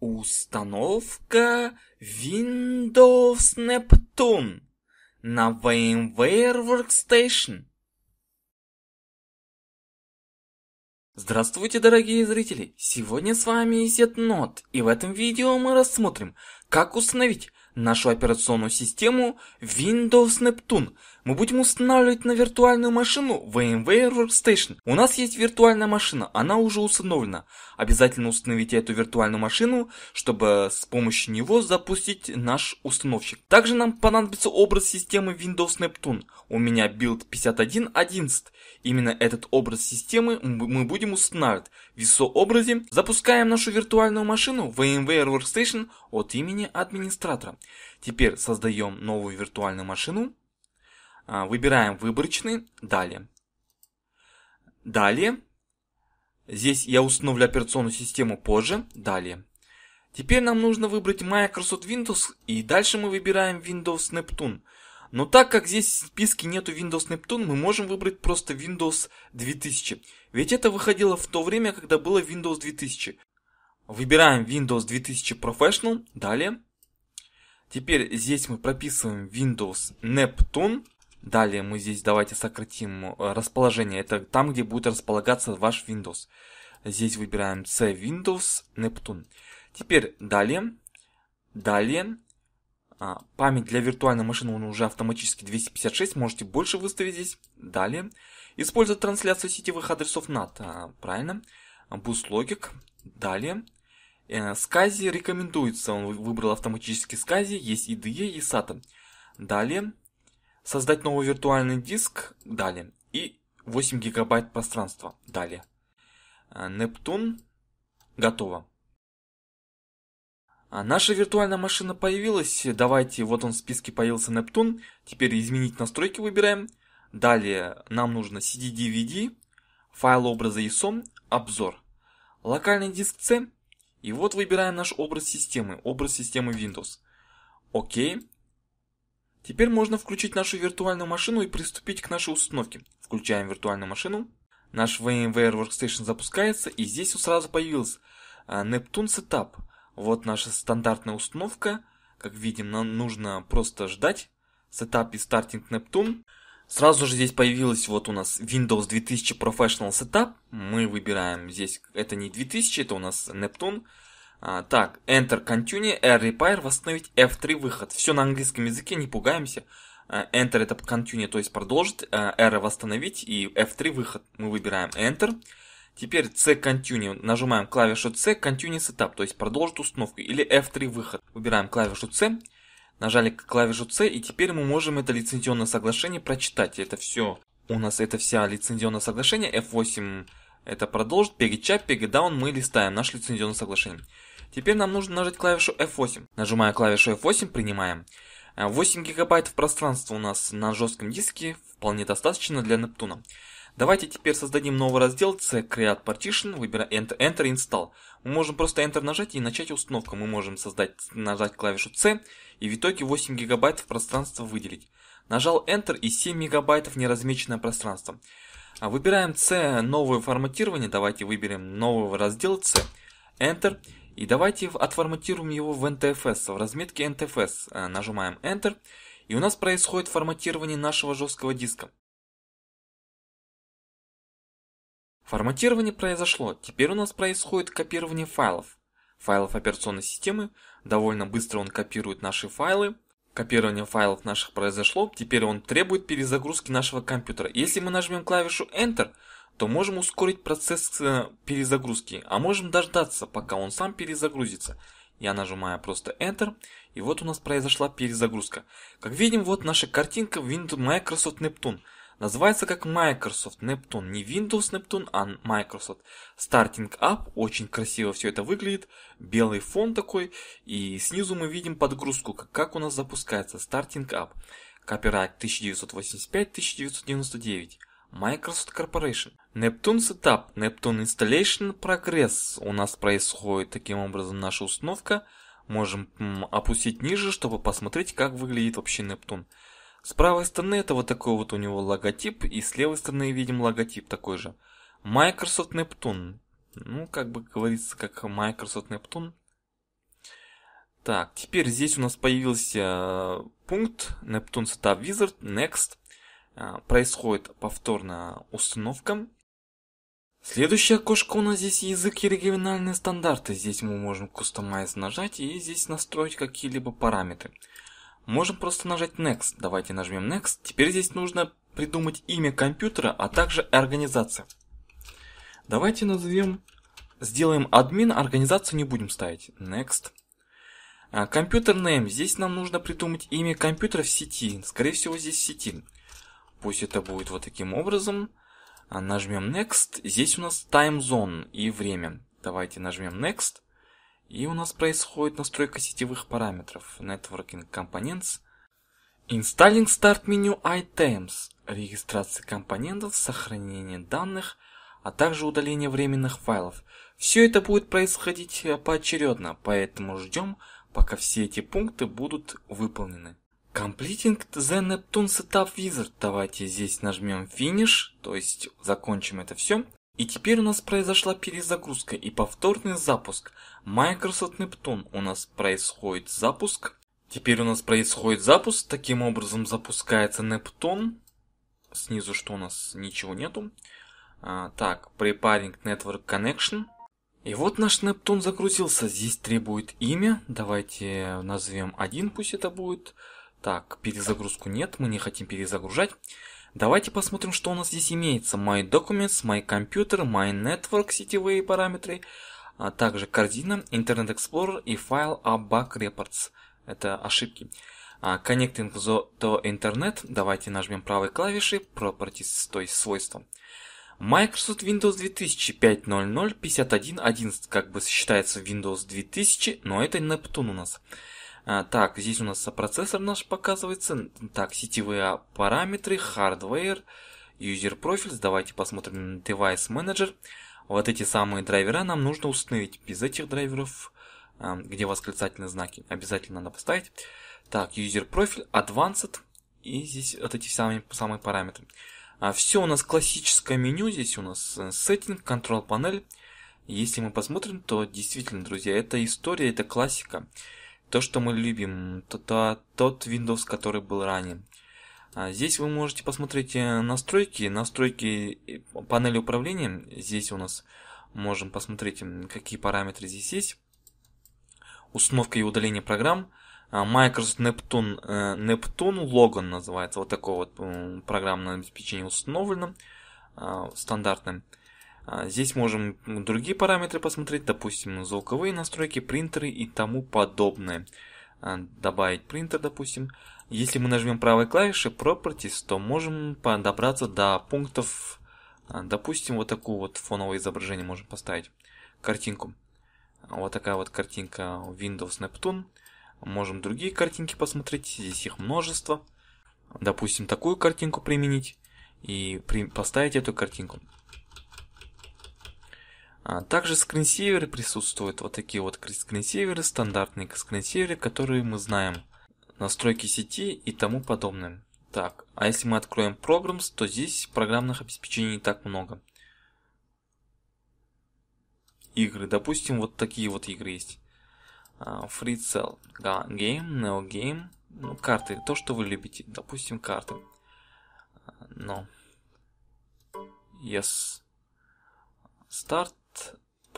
Установка Windows Neptune на VMware Workstation. Здравствуйте, дорогие зрители! Сегодня с вами ZNode, и в этом видео мы рассмотрим, как установить нашу операционную систему Windows Neptune мы будем устанавливать на виртуальную машину VMware Workstation. У нас есть виртуальная машина, она уже установлена. Обязательно установите эту виртуальную машину, чтобы с помощью него запустить наш установщик. Также нам понадобится образ системы Windows Neptune. У меня build 5111. Именно этот образ системы мы будем устанавливать. В ISO образе запускаем нашу виртуальную машину VMware Workstation от имени администратора. Теперь создаем новую виртуальную машину. А, выбираем выборочный. Далее. Далее. Здесь я установлю операционную систему позже. Далее. Теперь нам нужно выбрать Microsoft Windows и дальше мы выбираем Windows Neptune. Но так как здесь в списке нету Windows Neptune, мы можем выбрать просто Windows 2000. Ведь это выходило в то время, когда было Windows 2000. Выбираем Windows 2000 Professional. Далее. Теперь здесь мы прописываем Windows Neptune. Далее мы здесь давайте сократим э, расположение. Это там, где будет располагаться ваш Windows. Здесь выбираем C Windows Neptune. Теперь далее. Далее. А, память для виртуальной машины он уже автоматически 256. Можете больше выставить здесь. Далее. Использовать трансляцию сетевых адресов NAT. А, правильно Boost Logic Далее. Э, SCSI рекомендуется. Он выбрал автоматически SCSI Есть IDE и e, SATA. Далее. Создать новый виртуальный диск, далее. И 8 гигабайт пространства, далее. А, Нептун, готово. А наша виртуальная машина появилась. Давайте, вот он в списке появился Нептун. Теперь изменить настройки выбираем. Далее нам нужно CD-DVD, файл образа ISO, обзор. Локальный диск C. И вот выбираем наш образ системы, образ системы Windows. Окей. Теперь можно включить нашу виртуальную машину и приступить к нашей установке. Включаем виртуальную машину. Наш VMware Workstation запускается и здесь сразу появился а, Neptune Setup. Вот наша стандартная установка. Как видим, нам нужно просто ждать. Setup и Starting Neptune. Сразу же здесь появилась вот у нас Windows 2000 Professional Setup. Мы выбираем здесь, это не 2000, это у нас Neptune. А, так, Enter Continue, R Repair, восстановить F3 выход. Все на английском языке, не пугаемся. А, enter это Continue, то есть продолжить, а, R восстановить и F3 выход. Мы выбираем Enter. Теперь C Continue, нажимаем клавишу C, Continue Setup, то есть продолжить установку или F3 выход. Выбираем клавишу C, нажали клавишу C и теперь мы можем это лицензионное соглашение прочитать. Это все, у нас это вся лицензионное соглашение, F8 это продолжит, PG Chap, PG Down мы листаем наше лицензионное соглашение. Теперь нам нужно нажать клавишу F8. Нажимая клавишу F8, принимаем. 8 э, гигабайт пространства у нас на жестком диске вполне достаточно для Нептуна. Давайте теперь создадим новый раздел C Create Partition, выбираем Enter, Enter Install. Мы можем просто Enter нажать и начать установку. Мы можем создать, нажать клавишу C и в итоге 8 гигабайтов пространства выделить. Нажал Enter и 7 мегабайтов неразмеченное пространство. А, выбираем C новое форматирование, давайте выберем новый раздел C, Enter и давайте отформатируем его в NTFS. В разметке NTFS э, нажимаем Enter. И у нас происходит форматирование нашего жесткого диска. Форматирование произошло. Теперь у нас происходит копирование файлов. Файлов операционной системы. Довольно быстро он копирует наши файлы. Копирование файлов наших произошло. Теперь он требует перезагрузки нашего компьютера. Если мы нажмем клавишу Enter, то можем ускорить процесс э, перезагрузки, а можем дождаться, пока он сам перезагрузится. Я нажимаю просто Enter, и вот у нас произошла перезагрузка. Как видим, вот наша картинка Windows Microsoft Neptune. Называется как Microsoft Neptune, не Windows Neptune, а Microsoft. Starting Up, очень красиво все это выглядит, белый фон такой, и снизу мы видим подгрузку, как у нас запускается Starting Up. Копирайт 1985-1999. Microsoft Corporation. Neptune Setup, Neptune Installation Progress у нас происходит. Таким образом, наша установка. Можем опустить ниже, чтобы посмотреть, как выглядит вообще Neptune. С правой стороны это вот такой вот у него логотип, и с левой стороны видим логотип такой же. Microsoft Neptune. Ну, как бы говорится, как Microsoft Neptune. Так, теперь здесь у нас появился э, пункт Neptune Setup Wizard Next. А, происходит повторная установка. Следующее окошко у нас здесь язык и региональные стандарты. Здесь мы можем кустомайз нажать и здесь настроить какие-либо параметры. Можем просто нажать Next. Давайте нажмем Next. Теперь здесь нужно придумать имя компьютера, а также организация. Давайте назовем, сделаем админ, организацию не будем ставить. Next. А, компьютер name. Здесь нам нужно придумать имя компьютера в сети. Скорее всего здесь в сети. Пусть это будет вот таким образом. А, нажмем Next. Здесь у нас Time Zone и время. Давайте нажмем Next. И у нас происходит настройка сетевых параметров. Networking Components. Installing Start Menu Items. Регистрация компонентов, сохранение данных, а также удаление временных файлов. Все это будет происходить э, поочередно, поэтому ждем, пока все эти пункты будут выполнены. Completing the Neptune Setup Wizard. Давайте здесь нажмем Finish, то есть закончим это все. И теперь у нас произошла перезагрузка и повторный запуск. Microsoft Neptune у нас происходит запуск. Теперь у нас происходит запуск, таким образом запускается Neptune. Снизу что у нас? Ничего нету. А, так, Preparing Network Connection. И вот наш Neptune загрузился. Здесь требует имя. Давайте назовем один, пусть это будет. Так, перезагрузку нет, мы не хотим перезагружать. Давайте посмотрим, что у нас здесь имеется. My Documents, My Computer, My Network, сетевые параметры, а также корзина, Internet Explorer и файл ABAC Reports. Это ошибки. А, connecting to Internet. Давайте нажмем правой клавишей Properties, то есть свойства. Microsoft Windows 2000 как бы считается Windows 2000, но это Neptune у нас. А, так, здесь у нас процессор наш показывается. Так, сетевые параметры, hardware, user profiles. Давайте посмотрим на device manager. Вот эти самые драйвера нам нужно установить. Без этих драйверов, а, где восклицательные знаки, обязательно надо поставить. Так, user профиль, advanced. И здесь вот эти самые, самые параметры. А все у нас классическое меню, здесь у нас э, Setting, Control панель. Если мы посмотрим, то действительно, друзья, это история, это классика то, что мы любим, то, то, тот Windows, который был ранее. А здесь вы можете посмотреть э, настройки, настройки э, панели управления. Здесь у нас можем посмотреть, какие параметры здесь есть. Установка и удаление программ. А, Microsoft Neptune, э, Neptune Logan называется. Вот такое вот программное обеспечение установлено а, стандартным. А, здесь можем другие параметры посмотреть, допустим, звуковые настройки, принтеры и тому подобное. А, добавить принтер, допустим. Если мы нажмем правой клавишей Properties, то можем добраться до пунктов, а, допустим, вот такую вот фоновое изображение можем поставить, картинку. Вот такая вот картинка Windows Neptune. Можем другие картинки посмотреть, здесь их множество. Допустим, такую картинку применить и поставить эту картинку. А также скринсиверы присутствуют вот такие вот скринсиверы, стандартные скринсиверы, которые мы знаем. Настройки сети и тому подобное. Так, а если мы откроем Programs, то здесь программных обеспечений не так много. Игры, допустим, вот такие вот игры есть. А, Free Cell, Game, Neo Game, ну, карты, то, что вы любите. Допустим, карты. Но. Yes. Start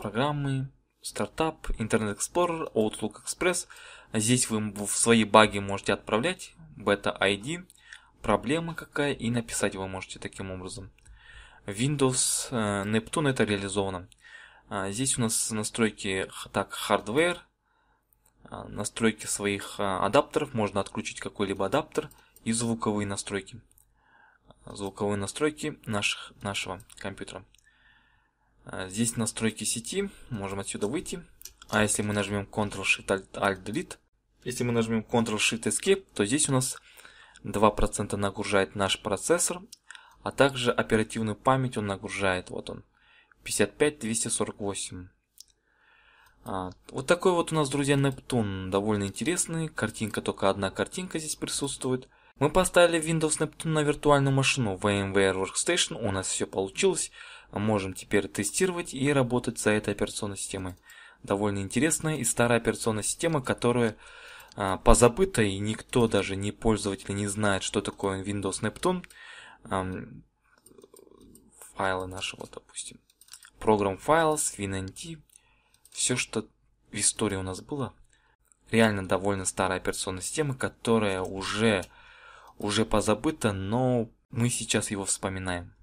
программы, стартап, Internet Explorer, Outlook Express. Здесь вы в свои баги можете отправлять, бета ID, проблема какая, и написать вы можете таким образом. Windows, э, Neptune это реализовано. А, здесь у нас настройки так, hardware, а, настройки своих а, адаптеров, можно отключить какой-либо адаптер и звуковые настройки. Звуковые настройки наших, нашего компьютера. А, здесь настройки сети, можем отсюда выйти. А если мы нажмем Ctrl-Shift-Alt-Delete, если мы нажмем Ctrl-Shift-Escape, то здесь у нас 2% нагружает наш процессор, а также оперативную память он нагружает, вот он, 55-248. А, вот такой вот у нас, друзья, Нептун, довольно интересный, картинка, только одна картинка здесь присутствует. Мы поставили Windows Neptune на виртуальную машину VMware Workstation, у нас все получилось можем теперь тестировать и работать за этой операционной системой. Довольно интересная и старая операционная система, которая а, позабыта, и никто, даже не пользователь, не знает, что такое Windows Neptune. А, файлы нашего, допустим. Program Files, WinNT, все, что в истории у нас было. Реально довольно старая операционная система, которая уже, уже позабыта, но мы сейчас его вспоминаем.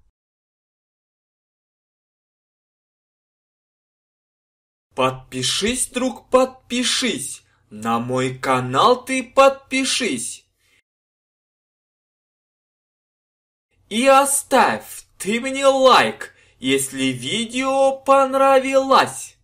Подпишись, друг, подпишись. На мой канал ты подпишись. И оставь ты мне лайк, если видео понравилось.